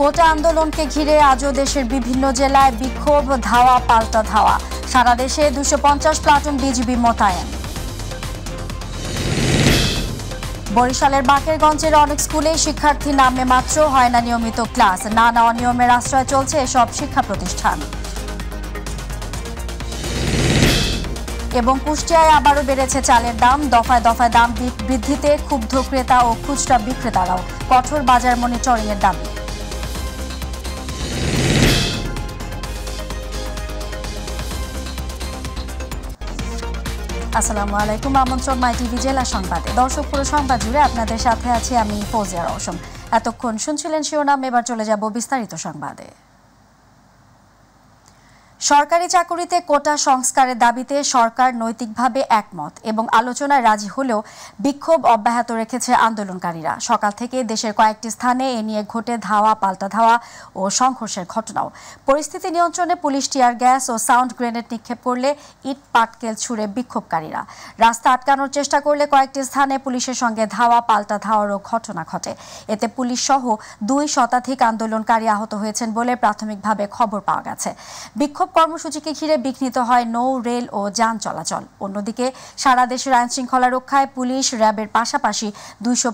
কোটা আন্দোলনকে ঘিরে আজও দেশের বিভিন্ন জেলায় বিক্ষোভ ধাওয়া পাল্টা ধাওয়া সারা দেশে দুশো পঞ্চাশ প্লাটুন বিজিবি মোতায়েন বরিশালের বাকেরগঞ্জের অনেক স্কুলে শিক্ষার্থী নামে মাত্র হয় না নিয়মিত ক্লাস নানা অনিয়মের আশ্রয় চলছে এসব শিক্ষা প্রতিষ্ঠান এবং কুষ্টিয়ায় আবারও বেড়েছে চালের দাম দফায় দফায় দাম বৃদ্ধিতে ক্ষুব্ধ ক্রেতা ও খুচরা বিক্রেতারাও কঠোর বাজার মনিটরিংয়ের দাবি আসসালামু আলাইকুম আমন্ত্রণ মাই টিভি জেলা সংবাদে দর্শক পুরো সংবাদ জুড়ে আপনাদের সাথে আছি আমি ফৌজিয়া রওশন এতক্ষণ শুনছিলেন শিরোনাম এবার চলে যাব বিস্তারিত সংবাদে সরকারি চাকুরিতে কোটা সংস্কারের দাবিতে সরকার নৈতিকভাবে একমত এবং আলোচনায় রাজি হলেও বিক্ষোভ অব্যাহত রেখেছে আন্দোলনকারীরা সকাল থেকে দেশের কয়েকটি স্থানে এ নিয়ে ঘটে ধাওয়া পাল্টা ধাওয়া ও সংঘর্ষের ঘটনাও পরিস্থিতি নিয়ন্ত্রণে পুলিশ টিয়ার গ্যাস ও সাউন্ড গ্রেনেড নিক্ষেপ করলে ইট পাটকেল ছুড়ে বিক্ষোভকারীরা রাস্তা আটকানোর চেষ্টা করলে কয়েকটি স্থানে পুলিশের সঙ্গে ধাওয়া পাল্টা ধাওয়ারও ঘটনা ঘটে এতে পুলিশ সহ দুই শতাধিক আন্দোলনকারী আহত হয়েছেন বলে প্রাথমিকভাবে খবর পাওয়া গেছে বিক্ষোভ বিক্ষোভ কর্মসূচিকে ঘিরে বিঘ্নিত হয় নৌ রেল ও যান চলাচল অন্যদিকে সারা দেশের আইন শৃঙ্খলা রক্ষায় পুলিশ র্যাবের পাশাপাশি দুইশো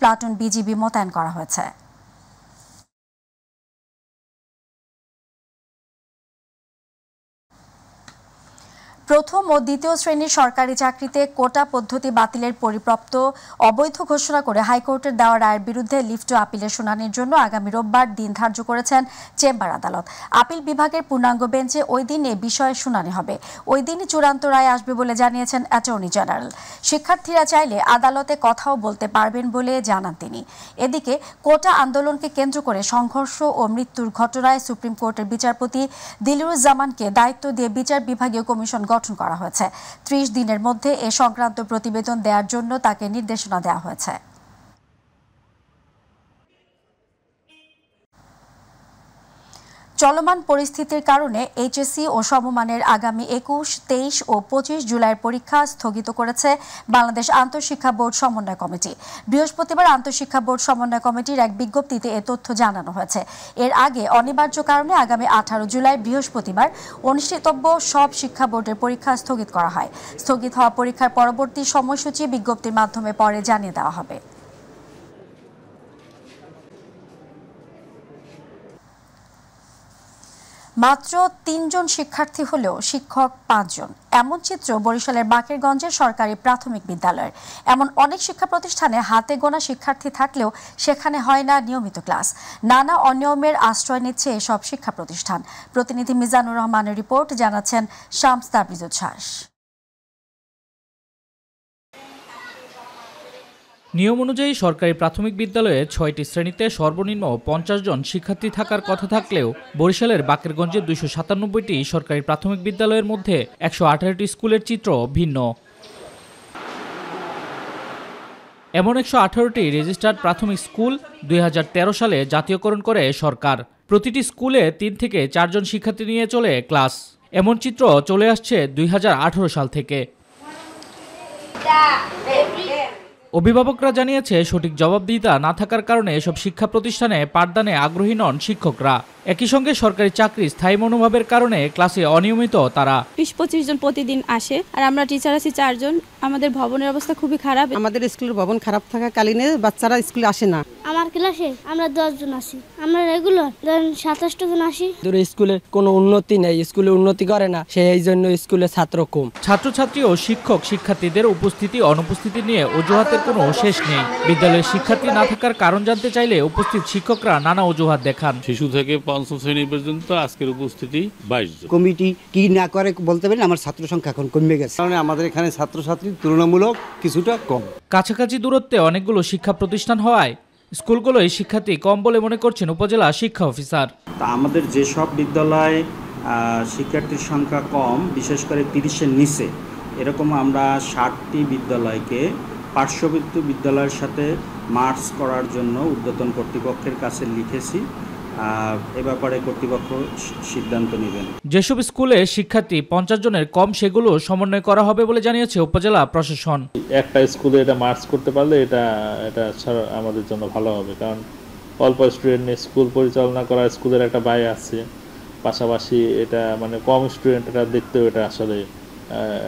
প্লাটুন বিজিবি মোতায়েন করা হয়েছে প্রথম ও দ্বিতীয় শ্রেণীর সরকারি চাকরিতে কোটা পদ্ধতি বাতিলের পরিপ্রাপ্ত অবৈধ ঘোষণা করে হাইকোর্টের দেওয়া রায়ের বিরুদ্ধে লিফট আপিলের শুনানির জন্য আগামী রোববার দিন ধার্য করেছেন চেম্বার আদালত আপিল বিভাগের পূর্ণাঙ্গ বেঞ্চে ওই দিন এ বিষয়ে শুনানি হবে ওই দিনই চূড়ান্ত রায় আসবে বলে জানিয়েছেন অ্যাটর্নি জেনারেল শিক্ষার্থীরা চাইলে আদালতে কথাও বলতে পারবেন বলে জানান তিনি এদিকে কোটা আন্দোলনকে কেন্দ্র করে সংঘর্ষ ও মৃত্যুর ঘটনায় সুপ্রিম কোর্টের বিচারপতি দিলুরুজ্জামানকে দায়িত্ব দিয়ে বিচার বিভাগীয় কমিশন গঠন করা হয়েছে ত্রিশ দিনের মধ্যে এ সংক্রান্ত প্রতিবেদন দেওয়ার জন্য তাকে নির্দেশনা দেওয়া হয়েছে চলমান পরিস্থিতির কারণে এইচএসসি ও সমমানের আগামী একুশ তেইশ ও পঁচিশ জুলাইয়ের পরীক্ষা স্থগিত করেছে বাংলাদেশ আন্তঃশিক্ষা বোর্ড সমন্বয় কমিটি বৃহস্পতিবার আন্তঃশিক্ষা বোর্ড সমন্বয় কমিটির এক বিজ্ঞপ্তিতে এ তথ্য জানানো হয়েছে এর আগে অনিবার্য কারণে আগামী আঠারো জুলাই বৃহস্পতিবার অনুষ্ঠিতব্য সব শিক্ষা বোর্ডের পরীক্ষা স্থগিত করা হয় স্থগিত হওয়া পরীক্ষার পরবর্তী সময়সূচি বিজ্ঞপ্তির মাধ্যমে পরে জানিয়ে দেওয়া হবে মাত্র তিনজন শিক্ষার্থী হলেও শিক্ষক পাঁচজন এমন চিত্র বরিশালের বাকেরগঞ্জের সরকারি প্রাথমিক বিদ্যালয়ের এমন অনেক শিক্ষা প্রতিষ্ঠানে হাতে গোনা শিক্ষার্থী থাকলেও সেখানে হয় না নিয়মিত ক্লাস নানা অনিয়মের আশ্রয় নিচ্ছে এসব শিক্ষা প্রতিষ্ঠান প্রতিনিধি মিজানুর রহমানের রিপোর্ট জানাচ্ছেন শামস্তা তাবিজ নিয়ম অনুযায়ী সরকারি প্রাথমিক বিদ্যালয়ে ছয়টি শ্রেণীতে সর্বনিম্ন পঞ্চাশ জন শিক্ষার্থী থাকার কথা থাকলেও বরিশালের বাকেরগঞ্জে দুইশো সাতানব্বইটি সরকারি প্রাথমিক বিদ্যালয়ের মধ্যে একশো আঠারোটি স্কুলের চিত্র ভিন্ন এমন একশো আঠারোটি রেজিস্টার্ড প্রাথমিক স্কুল দুই সালে জাতীয়করণ করে সরকার প্রতিটি স্কুলে তিন থেকে চারজন শিক্ষার্থী নিয়ে চলে ক্লাস এমন চিত্র চলে আসছে দুই সাল থেকে অভিভাবকরা জানিয়েছে সঠিক জবাবদিহিতা না থাকার কারণে এসব শিক্ষা প্রতিষ্ঠানে পাঠদানে আগ্রহী নন শিক্ষকরা একই সঙ্গে সরকারি চাকরি স্থায়ী মনোভাবের কারণে ক্লাসে অনিয়মিত তারা বিশ পঁচিশ জন প্রতিদিন আসে আর আমরা টিচার আছি চারজন আমাদের ভবনের অবস্থা খুবই খারাপ আমাদের স্কুলের ভবন খারাপ থাকা কালীনে বাচ্চারা স্কুলে আসে না আমার ক্লাসে আমরা জন আসি আমরা রেগুলার ধরেন সাতাশটা জন আসি দূরে স্কুলে কোনো উন্নতি নেই স্কুলে উন্নতি করে না সেই জন্য স্কুলে ছাত্র কম ছাত্রছাত্রী ও শিক্ষক শিক্ষার্থীদের উপস্থিতি অনুপস্থিতি নিয়ে অজুহাতের কোনো শেষ নেই বিদ্যালয়ে শিক্ষার্থী না থাকার কারণ জানতে চাইলে উপস্থিত শিক্ষকরা নানা অজুহাত দেখান শিশু থেকে পঞ্চম শ্রেণী পর্যন্ত আজকের উপস্থিতি বাইশ কমিটি কি না করে বলতে পারেন আমার ছাত্র সংখ্যা এখন কমে গেছে কারণ আমাদের এখানে ছাত্রছাত্রী তুলনামূলক কিছুটা কম কাছাকাছি দূরত্বে অনেকগুলো শিক্ষা প্রতিষ্ঠান হওয়ায় স্কুলগুলোয় শিক্ষার্থী কম বলে মনে করছেন উপজেলা শিক্ষা অফিসার তা আমাদের যেসব বিদ্যালয়ে শিক্ষার্থীর সংখ্যা কম বিশেষ করে তিরিশের নিচে এরকম আমরা ষাটটি বিদ্যালয়কে পার্শ্ববর্তী বিদ্যালয়ের সাথে মার্চ করার জন্য উদ্যতন কর্তৃপক্ষের কাছে লিখেছি এ ব্যাপারে কর্তৃপক্ষ সিদ্ধান্ত নেবেন যেসব স্কুলে শিক্ষার্থী পঞ্চাশ জনের কম সেগুলো সমন্বয় করা হবে বলে জানিয়েছে উপজেলা প্রশাসন একটা স্কুলে এটা মার্চ করতে পারলে এটা এটা আমাদের জন্য ভালো হবে কারণ অল্প স্টুডেন্ট নিয়ে স্কুল পরিচালনা করা স্কুলের একটা ব্যয় আছে পাশাপাশি এটা মানে কম স্টুডেন্ট এটা দেখতেও এটা আসলে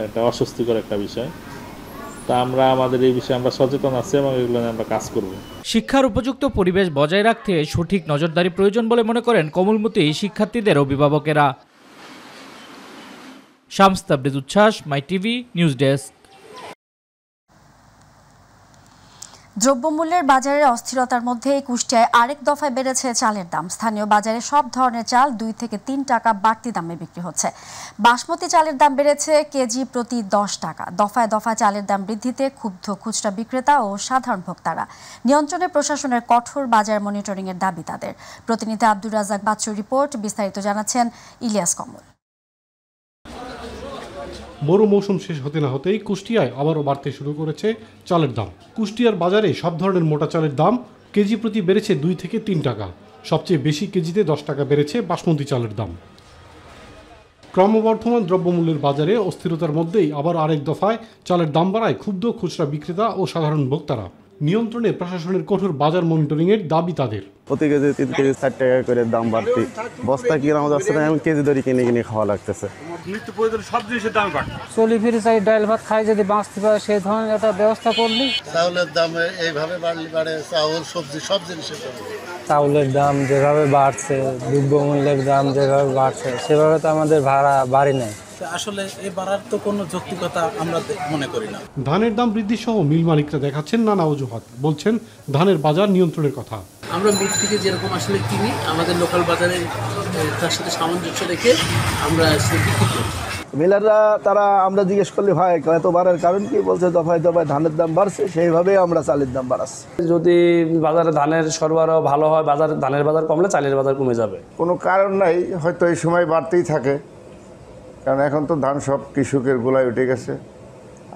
একটা অস্বস্তিকর একটা বিষয় তা আমরা আমাদের এই বিষয়ে আমরা সচেতন আছি এবং এগুলো নিয়ে আমরা কাজ করব শিক্ষার উপযুক্ত পরিবেশ বজায় রাখতে সঠিক নজরদারি প্রয়োজন বলে মনে করেন কমলমতি শিক্ষার্থীদের অভিভাবকেরা শামস্তাবরিজ উচ্ছ্বাস মাই টিভি নিউজ ডেস্ক দ্রব্যমূল্যের বাজারের অস্থিরতার মধ্যে কুষ্টিয়ায় আরেক দফায় বেড়েছে চালের দাম স্থানীয় বাজারে সব ধরনের চাল দুই থেকে তিন টাকা বাড়তি দামে বিক্রি হচ্ছে বাসমতি চালের দাম বেড়েছে কেজি প্রতি দশ টাকা দফায় দফায় চালের দাম বৃদ্ধিতে ক্ষুব্ধ খুচরা বিক্রেতা ও সাধারণ ভোক্তারা নিয়ন্ত্রণে প্রশাসনের কঠোর বাজার মনিটরিংয়ের দাবি তাদের প্রতিনিধি আব্দুর রাজাক বাচ্চুর রিপোর্ট বিস্তারিত জানাচ্ছেন ইলিয়াস কমল মরু মৌসুম শেষ হতে না হতেই কুষ্টিয়ায় আবারও বাড়তে শুরু করেছে চালের দাম কুষ্টিয়ার বাজারে সব ধরনের মোটা চালের দাম কেজি প্রতি বেড়েছে দুই থেকে তিন টাকা সবচেয়ে বেশি কেজিতে দশ টাকা বেড়েছে বাসমতি চালের দাম ক্রমবর্ধমান দ্রব্যমূল্যের বাজারে অস্থিরতার মধ্যেই আবার আরেক দফায় চালের দাম বাড়ায় ক্ষুব্ধ খুচরা বিক্রেতা ও সাধারণ ভোক্তারা নিয়ন্ত্রণে প্রশাসনের কঠোর বাজার মনিটরিংয়ের দাবি তাদের প্রতি কেজি তিন কেজি ষাট টাকা করে দাম বাড়তি বস্তা কিনা যাচ্ছে না এমন কেজি দড়ি কিনে কিনে খাওয়া লাগতেছে নিত্য প্রয়োজন সব জিনিসের দাম বাড়ছে চলি ফিরে চাই ডাল ভাত খাই যদি বাঁচতে পারে সেই ধরনের একটা ব্যবস্থা করলি চাউলের দাম এইভাবে বাড়লে বাড়ে চাউল সবজি সব জিনিসের দাম চাউলের দাম যেভাবে বাড়ছে দ্রব্যমূল্যের দাম যেভাবে বাড়ছে সেভাবে তো আমাদের ভাড়া বাড়ি নেই আসলে এ তো কোনো যৌক্তিকতা আমরা মনে করি না ধানের দাম বৃদ্ধি সহ মিল মালিকরা দেখাচ্ছেন নানা অজুহাত বলছেন ধানের বাজার নিয়ন্ত্রণের কথা আমরা মিল থেকে যেরকম আসলে কিনি আমাদের লোকাল বাজারে তার সাথে সামঞ্জস্য রেখে আমরা মিলাররা তারা আমরা জিজ্ঞেস করলে ভাই এত বাড়ার কারণ কি বলছে দফায় দফায় ধানের দাম বাড়ছে সেইভাবে আমরা চালের দাম বাড়াচ্ছি যদি বাজারে ধানের সরবরাহ ভালো হয় বাজার ধানের বাজার কমলে চালের বাজার কমে যাবে কোনো কারণ নাই হয়তো এই সময় বাড়তেই থাকে কারণ এখন তো ধান সব কৃষকের গোলায় উঠে গেছে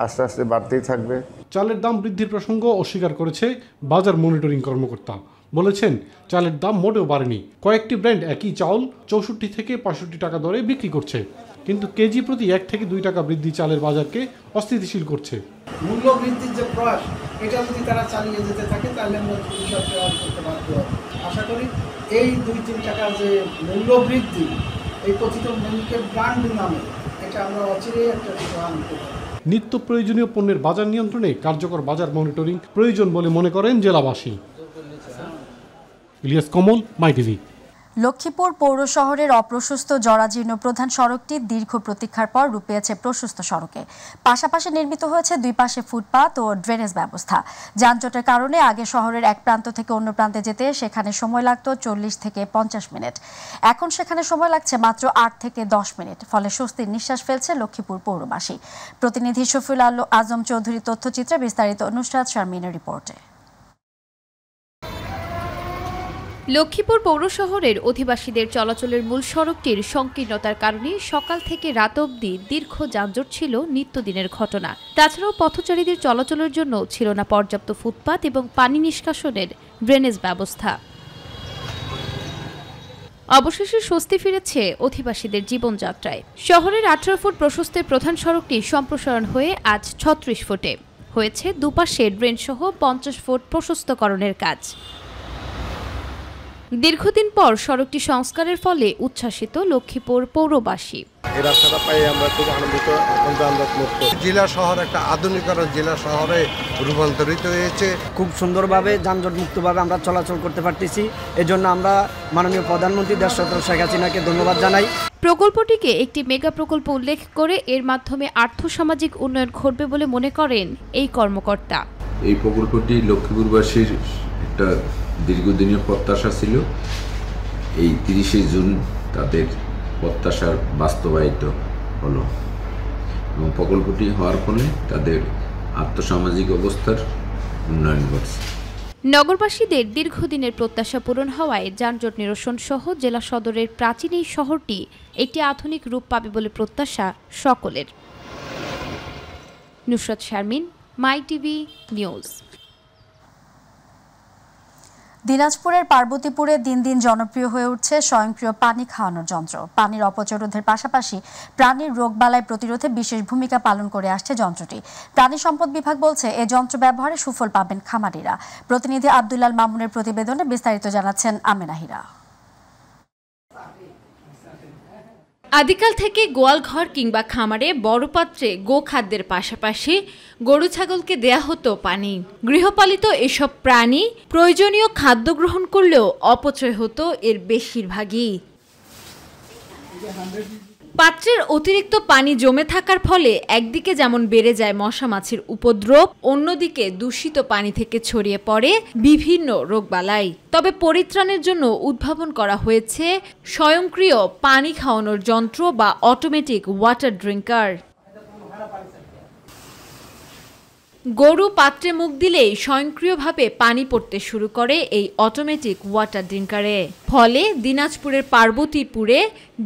আস্তে আস্তে বাড়তেই থাকবে চালের দাম বৃদ্ধির প্রসঙ্গ অস্বীকার করেছে বাজার মনিটরিং কর্মকর্তা বলেছেন চালের দাম মোটেও বাড়েনি কয়েকটি ব্র্যান্ড একই চাউল চৌষট্টি থেকে পঁয়ষট্টি টাকা দরে বিক্রি করছে কিন্তু কেজি প্রতি এক থেকে দুই টাকা বৃদ্ধি চালের বাজারকে অস্থিতিশীল করছে মূল্য বৃদ্ধির যে প্রয়াস এটা যদি তারা চালিয়ে যেতে থাকে তাহলে আমরা আশা করি এই দুই তিন টাকা যে মূল্য বৃদ্ধি এই কথিত ব্র্যান্ড নামে এটা আমরা অচিরেই একটা আনতে নিত্য প্রয়োজনীয় পণ্যের বাজার নিয়ন্ত্রণে কার্যকর বাজার মনিটরিং প্রয়োজন বলে মনে করেন জেলাবাসী ইলিয়াস কমল মাইটিভি লক্ষ্মীপুর পৌর শহরের অপ্রশস্ত জরাজীর্ণ প্রধান সড়কটি দীর্ঘ প্রতীক্ষার পর রূপেছে প্রশস্ত সড়কে পাশাপাশি নির্মিত হয়েছে দুই পাশে ফুটপাত ও ড্রেনেজ ব্যবস্থা যানজটের কারণে আগে শহরের এক প্রান্ত থেকে অন্য প্রান্তে যেতে সেখানে সময় লাগত চল্লিশ থেকে পঞ্চাশ মিনিট এখন সেখানে সময় লাগছে মাত্র আট থেকে দশ মিনিট ফলে স্বস্তির নিঃশ্বাস ফেলছে লক্ষ্মীপুর পৌরবাসী প্রতিনিধি শফিউল আজম চৌধুরী তথ্যচিত্রে বিস্তারিত অনুষ্ঠান শারমিনের রিপোর্টে লক্ষ্মীপুর পৌর শহরের অধিবাসীদের চলাচলের মূল সড়কটির সংকীর্ণতার কারণে সকাল থেকে রাত অবধি দীর্ঘ যানজট ছিল নিত্যদিনের ঘটনা তাছাড়াও পথচারীদের চলাচলের জন্য ছিল না পর্যাপ্ত ফুটপাত এবং পানি নিষ্কাশনের ড্রেনেজ ব্যবস্থা অবশেষে স্বস্তি ফিরেছে অধিবাসীদের জীবনযাত্রায় শহরের আঠারো ফুট প্রশস্তের প্রধান সড়কটি সম্প্রসারণ হয়ে আজ ছত্রিশ ফুটে হয়েছে দুপাশে ড্রেনসহ পঞ্চাশ ফুট প্রশস্তকরণের কাজ দীর্ঘদিন পর সড়কটি সংস্কারের ফলে উচ্ছ্বাসিত লক্ষ্মীপুর পৌরবাসী এই রাস্তাটা পাই আমরা খুব আনন্দিত মুক্ত জেলা শহর একটা আধুনিকরণ জেলা শহরে রূপান্তরিত হয়েছে খুব সুন্দরভাবে যানজট মুক্তভাবে আমরা চলাচল করতে পারতেছি এজন্য আমরা মাননীয় প্রধানমন্ত্রী দেশ শেখ হাসিনাকে ধন্যবাদ জানাই প্রকল্পটিকে একটি মেগা প্রকল্প উল্লেখ করে এর মাধ্যমে আর্থসামাজিক উন্নয়ন ঘটবে বলে মনে করেন এই কর্মকর্তা এই প্রকল্পটি লক্ষ্মীপুরবাসীর একটা দীর্ঘদিনের প্রত্যাশা ছিল এই তিরিশে জুন তাদের প্রত্যাশার বাস্তবায়িত হলো এবং প্রকল্পটি হওয়ার ফলে তাদের আর্থসামাজিক অবস্থার উন্নয়ন ঘটছে নগরবাসীদের দীর্ঘদিনের প্রত্যাশা পূরণ হওয়ায় যানজট নিরসন সহ জেলা সদরের প্রাচীন এই শহরটি একটি আধুনিক রূপ পাবে বলে প্রত্যাশা সকলের Nusrat Sharmin my TV news দিনাজপুরের পার্বতীপুরে দিন দিন জনপ্রিয় হয়ে উঠছে স্বয়ংক্রিয় পানি খাওয়ানোর যন্ত্র পানির অপচয় রোধের পাশাপাশি প্রাণীর রোগবালাই প্রতিরোধে বিশেষ ভূমিকা পালন করে আসছে যন্ত্রটি প্রাণী সম্পদ বিভাগ বলছে এ যন্ত্র ব্যবহারে সুফল পাবেন খামারিরা প্রতিনিধি আবদুল্লাল মামুনের প্রতিবেদনে বিস্তারিত জানাচ্ছেন আমেনাহিরা আদিকাল থেকে গোয়ালঘর কিংবা খামারে বড় পাত্রে গোখাদ্যের পাশাপাশি গরু ছাগলকে দেয়া হতো পানি গৃহপালিত এসব প্রাণী প্রয়োজনীয় খাদ্য গ্রহণ করলেও অপচয় হতো এর বেশিরভাগই পাত্রের অতিরিক্ত পানি জমে থাকার ফলে একদিকে যেমন বেড়ে যায় মশা মাছির উপদ্রব অন্যদিকে দূষিত পানি থেকে ছড়িয়ে পড়ে বিভিন্ন রোগবালাই তবে পরিত্রাণের জন্য উদ্ভাবন করা হয়েছে স্বয়ংক্রিয় পানি খাওয়ানোর যন্ত্র বা অটোমেটিক ওয়াটার ড্রিঙ্কার গরু পাত্রে মুখ দিলেই স্বয়ংক্রিয়ভাবে পানি পড়তে শুরু করে এই অটোমেটিক ওয়াটার ড্রিঙ্কারে ফলে দিনাজপুরের পার্বতীপুরে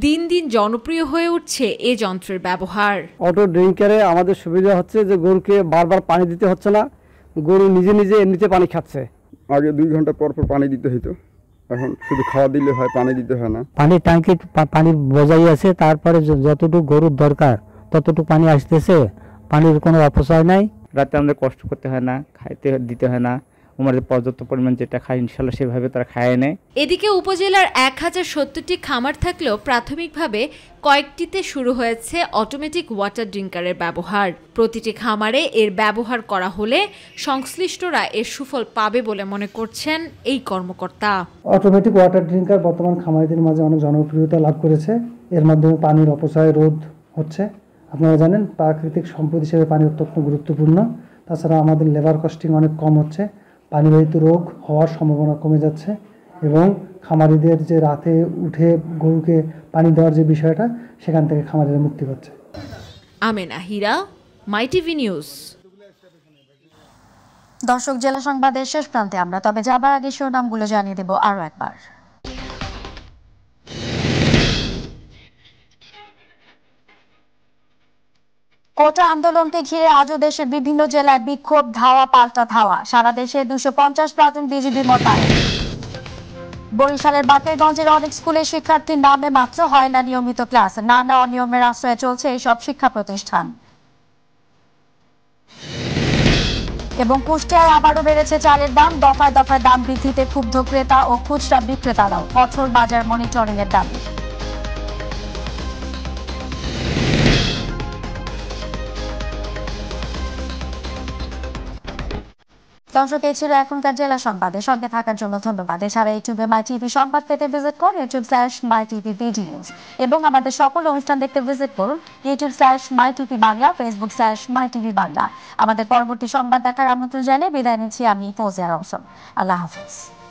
দিন দিন জনপ্রিয় হয়ে উঠছে এ যন্ত্রের ব্যবহার অটো ড্রিঙ্কারে আমাদের সুবিধা হচ্ছে যে গরুকে বারবার পানি দিতে হচ্ছে না গরু নিজে নিজে এমনিতে পানি খাচ্ছে আগে দুই ঘন্টা পর পর পানি দিতে হইতো এখন শুধু খাওয়া দিলে হয় পানি দিতে হয় না পানি ট্যাঙ্কি পানি বজাই আছে তারপরে যতটুকু গরুর দরকার ততটুকু পানি আসতেছে পানির কোনো অপচয় নাই রাতে আমাদের কষ্ট করতে হয় না খাইতে দিতে হয় না আমাদের পর্যাপ্ত পরিমাণ যেটা খায় ইনশাল্লাহ সেভাবে তারা খায় নেয় এদিকে উপজেলার এক হাজার সত্তরটি খামার থাকলেও প্রাথমিকভাবে কয়েকটিতে শুরু হয়েছে অটোমেটিক ওয়াটার ড্রিঙ্কারের ব্যবহার প্রতিটি খামারে এর ব্যবহার করা হলে সংশ্লিষ্টরা এর সুফল পাবে বলে মনে করছেন এই কর্মকর্তা অটোমেটিক ওয়াটার ড্রিঙ্কার বর্তমান খামারিদের মাঝে অনেক জনপ্রিয়তা লাভ করেছে এর মাধ্যমে পানির অপচয় রোধ হচ্ছে আপনারা জানেন প্রাকৃতিক সম্পদ হিসেবে পানি অত্যন্ত গুরুত্বপূর্ণ তাছাড়া আমাদের লেবার কস্টিং অনেক কম হচ্ছে পানিবাহিত রোগ হওয়ার সম্ভাবনা কমে যাচ্ছে এবং খামারিদের যে রাতে উঠে গরুকে পানি দেওয়ার যে বিষয়টা সেখান থেকে খামারিদের মুক্তি পাচ্ছে Amena Hira my TV news দর্শক জেলা সংবাদের শেষ প্রান্তে আমরা তবে যাবার আগে শিরোনামগুলো জানিয়ে দেব আরও একবার কোটা আন্দোলনকে ঘিরে আজও দেশের বিভিন্ন জেলায় বিক্ষোভ ধাওয়া পাল্টা ধাওয়া সারা দেশে দুশো পঞ্চাশ প্রাথমিক বিজেপি মোতায়েন বরিশালের বাকেরগঞ্জের অনেক স্কুলে শিক্ষার্থীর নামে মাত্র হয় না নিয়মিত ক্লাস নানা অনিয়মের আশ্রয়ে চলছে এইসব শিক্ষা প্রতিষ্ঠান এবং কুষ্টিয়ায় আবারও বেড়েছে চালের দাম দফায় দফায় দাম বৃদ্ধিতে ক্ষুব্ধ ক্রেতা ও খুচরা বিক্রেতারাও কঠোর বাজার মনিটরিং এর দাবি দর্শক এই ছিল এখনকার জেলা সংবাদে সঙ্গে থাকার জন্য ধন্যবাদ এছাড়া ইউটিউবে মাই টিভি সংবাদ পেতে ভিজিট করুন YouTube slash my TV videos এবং আমাদের সকল অনুষ্ঠান দেখতে ভিজিট করুন YouTube slash my TV Bangla Facebook slash my TV Bangla আমাদের পরবর্তী সংবাদ দেখার আমন্ত্রণ জানিয়ে বিদায় নিচ্ছি আমি ফৌজিয়ার রহমান আল্লাহ হাফিজ